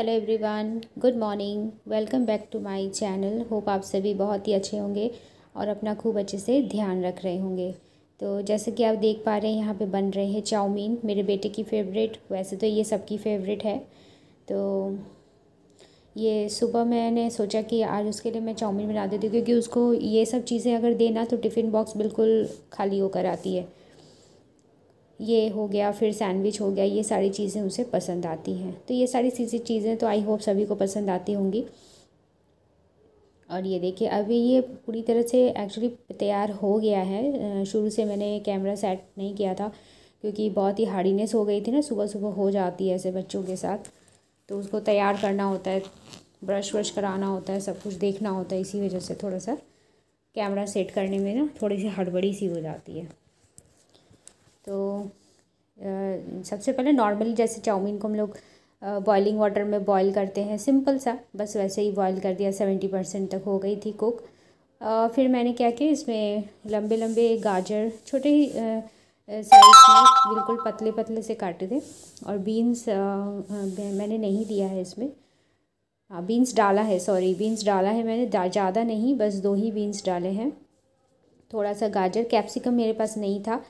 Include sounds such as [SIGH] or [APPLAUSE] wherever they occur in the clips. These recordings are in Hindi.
hello everyone good morning welcome back to my channel hope आप सभी बहुत ही अच्छे होंगे और अपना खूब अच्छे से ध्यान रख रहे होंगे तो जैसे कि आप देख पा रहे हैं यहाँ पे बन रहे हैं चाउमीन मेरे बेटे की फेवरेट वैसे तो ये सबकी फेवरेट है तो ये सुबह मैंने सोचा कि आज उसके लिए मैं चाउमीन बना देती हूँ क्योंकि उसको ये सब चीज़ें अगर देना तो टिफ़िन बॉक्स बिल्कुल खाली होकर आती है ये हो गया फिर सैंडविच हो गया ये सारी चीज़ें उसे पसंद आती हैं तो ये सारी चीज़ें चीज़ें तो आई होप सभी को पसंद आती होंगी और ये देखिए अभी ये पूरी तरह से एक्चुअली तैयार हो गया है शुरू से मैंने कैमरा सेट नहीं किया था क्योंकि बहुत ही हार्डीनेस हो गई थी ना सुबह सुबह हो जाती है ऐसे बच्चों के साथ तो उसको तैयार करना होता है ब्रश व्रश कराना होता है सब कुछ देखना होता है इसी वजह से थोड़ा सा कैमरा सेट करने में ना थोड़ी सी हड़बड़ी सी हो जाती है तो सबसे पहले नॉर्मली जैसे चाउमीन को हम लोग बॉइलिंग वाटर में बॉईल करते हैं सिंपल सा बस वैसे ही बॉईल कर दिया सेवेंटी परसेंट तक हो गई थी कुक फिर मैंने क्या किया इसमें लंबे लंबे गाजर छोटे ही साइज में बिल्कुल पतले पतले से काटे थे और बीन्स मैंने नहीं दिया है इसमें हाँ बीन्स डाला है सॉरी बीन्स डाला है मैंने ज़्यादा नहीं बस दो ही बीन्स डाले हैं थोड़ा सा गाजर कैप्सिकम मेरे पास नहीं था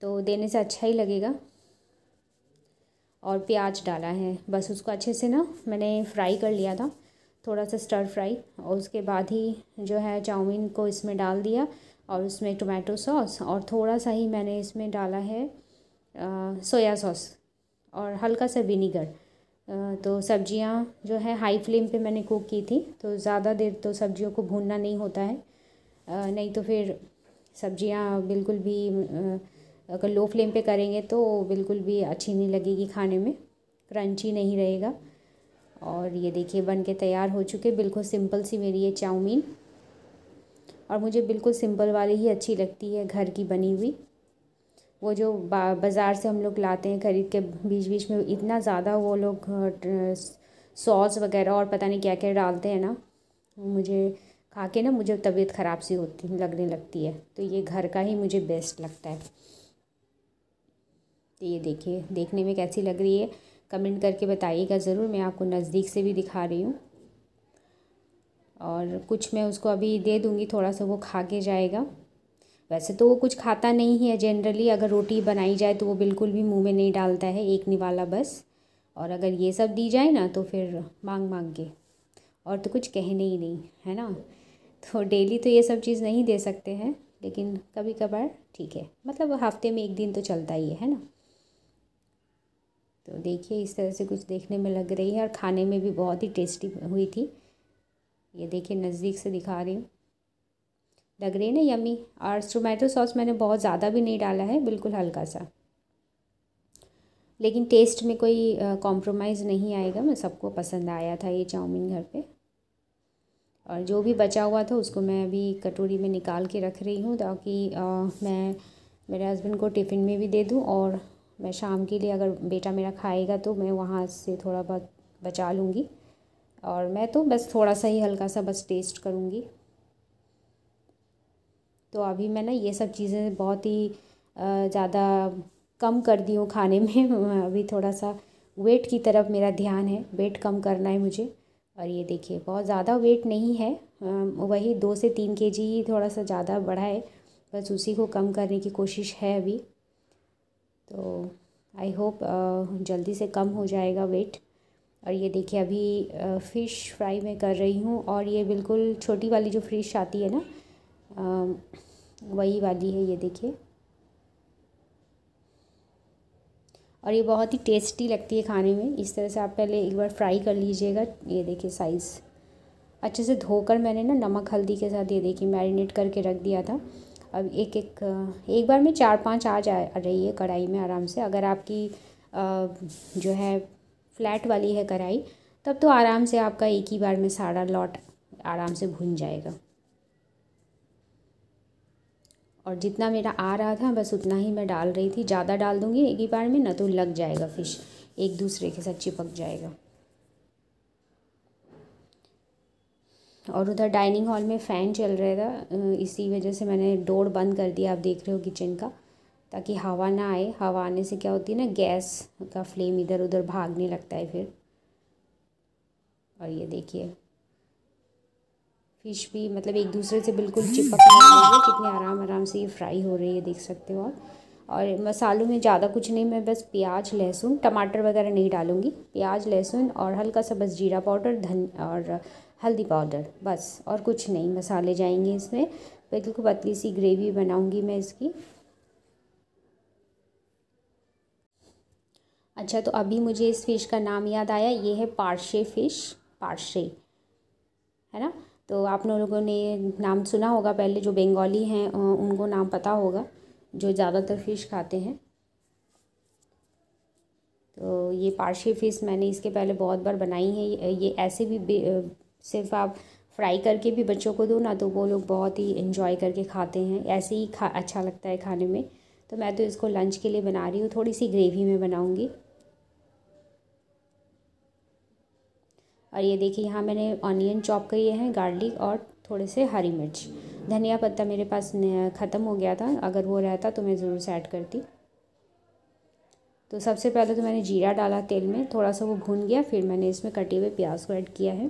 तो देने से अच्छा ही लगेगा और प्याज डाला है बस उसको अच्छे से ना मैंने फ्राई कर लिया था थोड़ा सा स्टर फ्राई और उसके बाद ही जो है चाउमीन को इसमें डाल दिया और उसमें टोमेटो सॉस और थोड़ा सा ही मैंने इसमें डाला है आ, सोया सॉस और हल्का सा विनीगर तो सब्जियां जो है हाई फ्लेम पे मैंने कुक की थी तो ज़्यादा देर तो सब्जियों को भूनना नहीं होता है आ, नहीं तो फिर सब्जियां बिल्कुल भी आ, अगर लो फ्लेम पे करेंगे तो बिल्कुल भी अच्छी नहीं लगेगी खाने में क्रंची नहीं रहेगा और ये देखिए बन के तैयार हो चुके बिल्कुल सिंपल सी मेरी ये चाउमीन और मुझे बिल्कुल सिंपल वाली ही अच्छी लगती है घर की बनी हुई वो जो बाज़ार से हम लोग लाते हैं ख़रीद के बीच बीच में इतना ज़्यादा वो लोग सॉस वगैरह और पता नहीं क्या क्या डालते हैं ना मुझे खा के ना मुझे तबीयत ख़राब सी होती लगने लगती है तो ये घर का ही मुझे बेस्ट लगता है तो ये देखिए देखने में कैसी लग रही है कमेंट करके बताइएगा ज़रूर मैं आपको नज़दीक से भी दिखा रही हूँ और कुछ मैं उसको अभी दे दूँगी थोड़ा सा वो खा के जाएगा वैसे तो वो कुछ खाता नहीं है जनरली अगर रोटी बनाई जाए तो वो बिल्कुल भी मुंह में नहीं डालता है एक निवाला बस और अगर ये सब दी जाए ना तो फिर मांग मांग के और तो कुछ कहने ही नहीं है ना तो डेली तो ये सब चीज़ नहीं दे सकते हैं लेकिन कभी कभार ठीक है मतलब हफ्ते में एक दिन तो चलता ही है ना तो देखिए इस तरह से कुछ देखने में लग रही है और खाने में भी बहुत ही टेस्टी हुई थी ये देखिए नज़दीक से दिखा रही हूँ लग रही है ना यमी और टोमेटो सॉस मैंने बहुत ज़्यादा भी नहीं डाला है बिल्कुल हल्का सा लेकिन टेस्ट में कोई कॉम्प्रोमाइज़ नहीं आएगा मैं सबको पसंद आया था ये चाउमीन घर पे और जो भी बचा हुआ था उसको मैं अभी कटोरी में निकाल के रख रही हूँ ताकि मैं मेरे हस्बैंड को टिफ़िन में भी दे दूँ और मैं शाम के लिए अगर बेटा मेरा खाएगा तो मैं वहाँ से थोड़ा बहुत बचा लूँगी और मैं तो बस थोड़ा सा ही हल्का सा बस टेस्ट करूँगी तो अभी मैं ना ये सब चीज़ें बहुत ही ज़्यादा कम कर दी हूँ खाने में [LAUGHS] अभी थोड़ा सा वेट की तरफ मेरा ध्यान है वेट कम करना है मुझे और ये देखिए बहुत ज़्यादा वेट नहीं है वही दो से तीन के जी ही थोड़ा सा ज़्यादा बढ़ा है बस उसी को कम करने की कोशिश है अभी तो आई होप uh, जल्दी से कम हो जाएगा वेट और ये देखिए अभी फ़िश uh, फ्राई मैं कर रही हूँ और ये बिल्कुल छोटी वाली जो फ्रिश आती है ना um, वही वाली है ये देखिए और ये बहुत ही टेस्टी लगती है खाने में इस तरह से आप पहले एक बार फ्राई कर लीजिएगा ये देखिए साइज़ अच्छे से धोकर मैंने ना नमक हल्दी के साथ ये देखिए मैरिनेट करके रख दिया था अब एक एक एक बार में चार पांच आ जा रही है कढ़ाई में आराम से अगर आपकी जो है फ्लैट वाली है कढ़ाई तब तो आराम से आपका एक ही बार में सारा लॉट आराम से भुन जाएगा और जितना मेरा आ रहा था बस उतना ही मैं डाल रही थी ज़्यादा डाल दूँगी एक ही बार में ना तो लग जाएगा फिश एक दूसरे के साथ चिपक जाएगा और उधर डाइनिंग हॉल में फ़ैन चल रहा था इसी वजह से मैंने डोर बंद कर दिया आप देख रहे हो किचन का ताकि हवा ना आए हवा आने से क्या होती है ना गैस का फ्लेम इधर उधर भागने लगता है फिर और ये देखिए फिश भी मतलब एक दूसरे से बिल्कुल चिपक है कितने आराम आराम से ये फ्राई हो रही है देख सकते हो आप और मसालों में ज़्यादा कुछ नहीं मैं बस प्याज लहसुन टमाटर वगैरह नहीं डालूँगी प्याज लहसुन और हल्का सा बस जीरा पाउडर धन और हल्दी पाउडर बस और कुछ नहीं मसाले जाएंगे इसमें बिल्कुल पतली सी ग्रेवी बनाऊंगी मैं इसकी अच्छा तो अभी मुझे इस फ़िश का नाम याद आया ये है पारशे फ़िश पार्शे है ना तो आप लोगों ने नाम सुना होगा पहले जो बंगाली हैं उनको नाम पता होगा जो ज़्यादातर फ़िश खाते हैं तो ये पारशे फ़िश मैंने इसके पहले बहुत बार बनाई है ये ऐसे भी सिर्फ आप फ्राई करके भी बच्चों को दो ना तो वो लोग बहुत ही इन्जॉय करके खाते हैं ऐसे ही खा अच्छा लगता है खाने में तो मैं तो इसको लंच के लिए बना रही हूँ थोड़ी सी ग्रेवी में बनाऊँगी और ये देखिए यहाँ मैंने ऑनियन चॉप किए हैं गार्लिक और थोड़े से हरी मिर्च धनिया पत्ता मेरे पास ख़त्म हो गया था अगर वो रहता तो मैं ज़रूर से ऐड करती तो सबसे पहले तो मैंने जीरा डाला तेल में थोड़ा सा वो भून गया फिर मैंने इसमें कटे हुए प्याज को ऐड किया है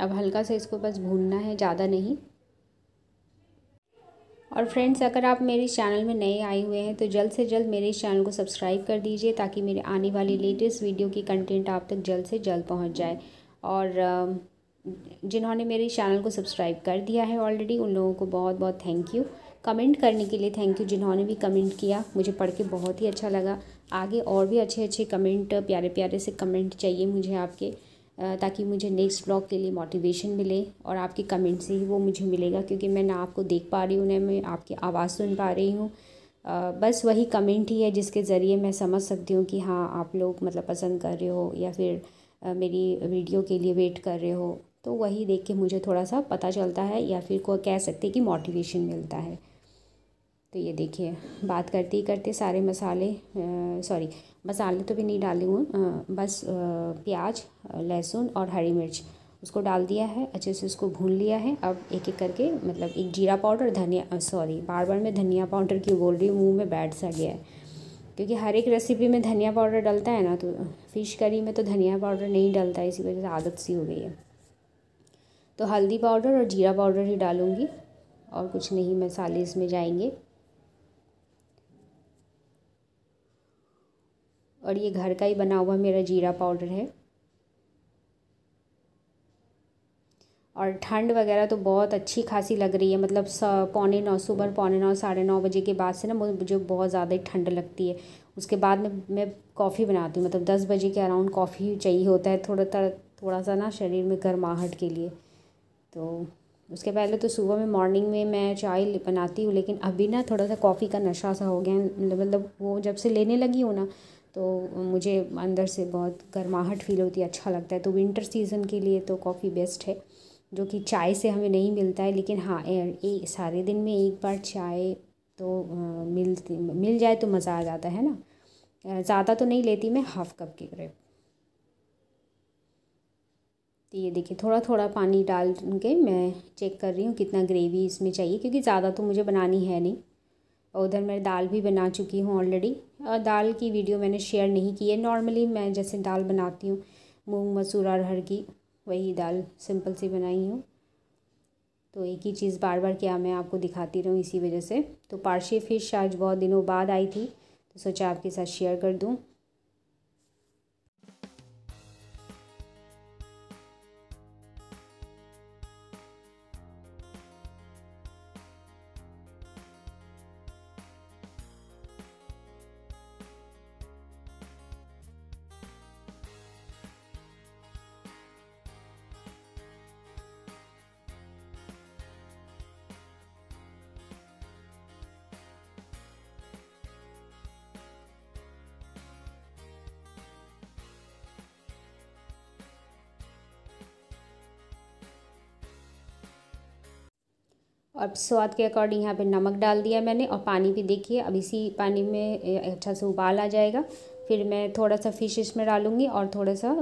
अब हल्का सा इसको बस भूनना है ज़्यादा नहीं और फ्रेंड्स अगर आप मेरे चैनल में नए आए हुए हैं तो जल्द से जल्द मेरे इस चैनल को सब्सक्राइब कर दीजिए ताकि मेरे आने वाली लेटेस्ट वीडियो की कंटेंट आप तक जल्द से जल्द पहुंच जाए और जिन्होंने मेरे चैनल को सब्सक्राइब कर दिया है ऑलरेडी उन लोगों को बहुत बहुत थैंक यू कमेंट करने के लिए थैंक यू जिन्होंने भी कमेंट किया मुझे पढ़ के बहुत ही अच्छा लगा आगे और भी अच्छे अच्छे कमेंट प्यारे प्यारे से कमेंट चाहिए मुझे आपके ताकि मुझे नेक्स्ट ब्लॉग के लिए मोटिवेशन मिले और आपके कमेंट से ही वो मुझे मिलेगा क्योंकि मैं ना आपको देख पा रही हूँ ना मैं आपकी आवाज़ सुन पा रही हूँ बस वही कमेंट ही है जिसके ज़रिए मैं समझ सकती हूँ कि हाँ आप लोग मतलब पसंद कर रहे हो या फिर मेरी वीडियो के लिए वेट कर रहे हो तो वही देख के मुझे थोड़ा सा पता चलता है या फिर को कह सकते कि मोटिवेशन मिलता है तो ये देखिए बात करते ही करते सारे मसाले सॉरी मसाले तो भी नहीं डाली हूँ बस प्याज लहसुन और हरी मिर्च उसको डाल दिया है अच्छे से उसको भून लिया है अब एक एक करके मतलब एक जीरा पाउडर धनिया सॉरी बार बार मैं धनिया पाउडर क्यों बोल रही हूँ मुँह में बैठ सा गया है क्योंकि हर एक रेसिपी में धनिया पाउडर डलता है ना तो फ़िश करी में तो धनिया पाउडर नहीं डलता है इसी वजह से आदत सी हो गई है तो हल्दी पाउडर और जीरा पाउडर ही डालूँगी और कुछ नहीं मसाले इसमें जाएंगे और ये घर का ही बना हुआ मेरा जीरा पाउडर है और ठंड वगैरह तो बहुत अच्छी खासी लग रही है मतलब पौने नौ सुबह पौने नौ साढ़े नौ बजे के बाद से ना मुझे बहुत ज़्यादा ही ठंड लगती है उसके बाद में मैं कॉफ़ी बनाती हूँ मतलब दस बजे के अराउंड कॉफ़ी चाहिए होता है थोड़ा थोड़ा सा ना शरीर में गर्माहट के लिए तो उसके पहले तो सुबह में मॉर्निंग में मैं चाय बनाती हूँ लेकिन अभी ना थोड़ा सा कॉफ़ी का नशा सा हो गया मतलब, मतलब वो जब से लेने लगी हूँ ना तो मुझे अंदर से बहुत गर्माहट फील होती है अच्छा लगता है तो विंटर सीज़न के लिए तो कॉफ़ी बेस्ट है जो कि चाय से हमें नहीं मिलता है लेकिन हाँ ए, सारे दिन में एक बार चाय तो मिलती मिल जाए तो मज़ा आ जाता है ना ज़्यादा तो नहीं लेती मैं हाफ़ कप की करीब तो ये देखिए थोड़ा थोड़ा पानी डाल के मैं चेक कर रही हूँ कितना ग्रेवी इसमें चाहिए क्योंकि ज़्यादा तो मुझे बनानी है नहीं और उधर मैं दाल भी बना चुकी हूँ ऑलरेडी और दाल की वीडियो मैंने शेयर नहीं की है नॉर्मली मैं जैसे दाल बनाती हूँ मूंग मसूर अरहर की वही दाल सिंपल सी बनाई हूँ तो एक ही चीज़ बार बार क्या मैं आपको दिखाती रहूँ इसी वजह से तो पारशी फ़िश आज बहुत दिनों बाद आई थी तो सोचा आपके साथ शेयर कर दूँ और स्वाद के अकॉर्डिंग यहाँ पे नमक डाल दिया मैंने और पानी भी देखिए अब इसी पानी में अच्छा से उबाल आ जाएगा फिर मैं थोड़ा सा फ़िश इसमें डालूँगी और थोड़ा सा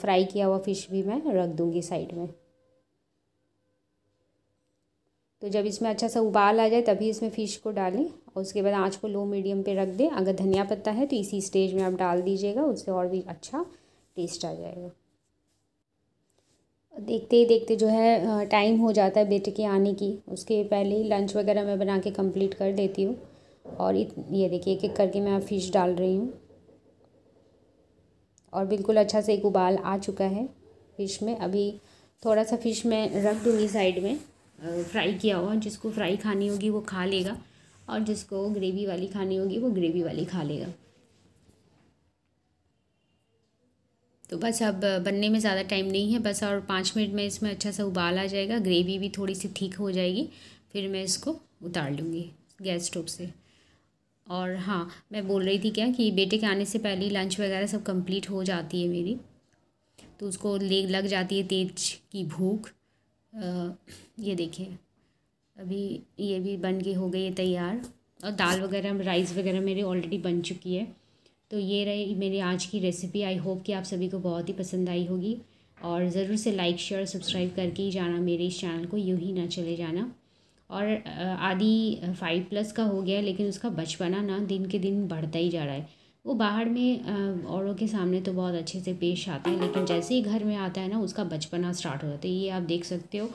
फ्राई किया हुआ फ़िश भी मैं रख दूँगी साइड में तो जब इसमें अच्छा सा उबाल आ जाए तभी इसमें फ़िश को डालें और उसके बाद आँच को लो मीडियम पर रख दें अगर धनिया पत्ता है तो इसी स्टेज में आप डाल दीजिएगा उससे और भी अच्छा टेस्ट आ जाएगा देखते ही देखते जो है टाइम हो जाता है बेटे के आने की उसके पहले ही लंच वगैरह मैं बना के कंप्लीट कर देती हूँ और ये देखिए एक एक करके मैं फ़िश डाल रही हूँ और बिल्कुल अच्छा से एक उबाल आ चुका है फ़िश में अभी थोड़ा सा फ़िश मैं रख दूँगी साइड में फ्राई किया हुआ जिसको फ्राई खानी होगी वो खा लेगा और जिसको ग्रेवी वाली खानी होगी वो ग्रेवी वाली खा लेगा तो बस अब बनने में ज़्यादा टाइम नहीं है बस और पाँच मिनट में इसमें अच्छा सा उबाल आ जाएगा ग्रेवी भी थोड़ी सी ठीक हो जाएगी फिर मैं इसको उतार लूँगी गैस स्टोव से और हाँ मैं बोल रही थी क्या कि बेटे के आने से पहले लंच वगैरह सब कंप्लीट हो जाती है मेरी तो उसको ले लग जाती है तेज की भूख ये देखिए अभी ये भी बन के हो गई है तैयार और दाल वगैरह राइस वगैरह मेरी ऑलरेडी बन चुकी है तो ये रही मेरी आज की रेसिपी आई होप कि आप सभी को बहुत ही पसंद आई होगी और ज़रूर से लाइक शेयर सब्सक्राइब करके ही जाना मेरे इस चैनल को यूँ ही ना चले जाना और आदि फाइव प्लस का हो गया है लेकिन उसका बचपना ना दिन के दिन बढ़ता ही जा रहा है वो बाहर में औरों के सामने तो बहुत अच्छे से पेश आता है लेकिन जैसे ही घर में आता है ना उसका बचपना स्टार्ट हो जाता है ये आप देख सकते हो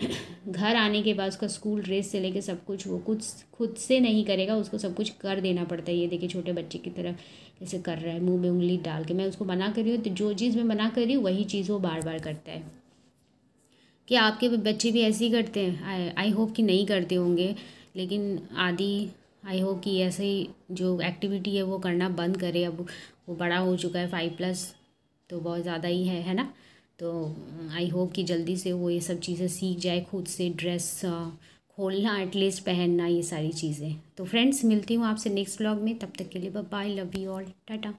घर आने के बाद उसका स्कूल ड्रेस से लेके सब कुछ वो कुछ खुद से नहीं करेगा उसको सब कुछ कर देना पड़ता है ये देखिए छोटे बच्चे की तरह कैसे कर रहा है मुंह में उंगली डाल के मैं उसको मना कर रही हूँ तो जो चीज़ मैं मना कर रही हूँ वही चीज़ वो बार बार करता है कि आपके बच्चे भी ऐसे ही करते हैं आई होप कि नहीं करते होंगे लेकिन आदि आई होप कि ऐसे ही जो एक्टिविटी है वो करना बंद करे अब वो बड़ा हो चुका है फाइव प्लस तो बहुत ज़्यादा ही है है ना तो आई mm, होप कि जल्दी से वो ये सब चीज़ें सीख जाए खुद से ड्रेस uh, खोलना एटलीस्ट पहनना ये सारी चीज़ें तो फ्रेंड्स मिलती हूँ आपसे नेक्स्ट ब्लॉग में तब तक के लिए bye love you all Tata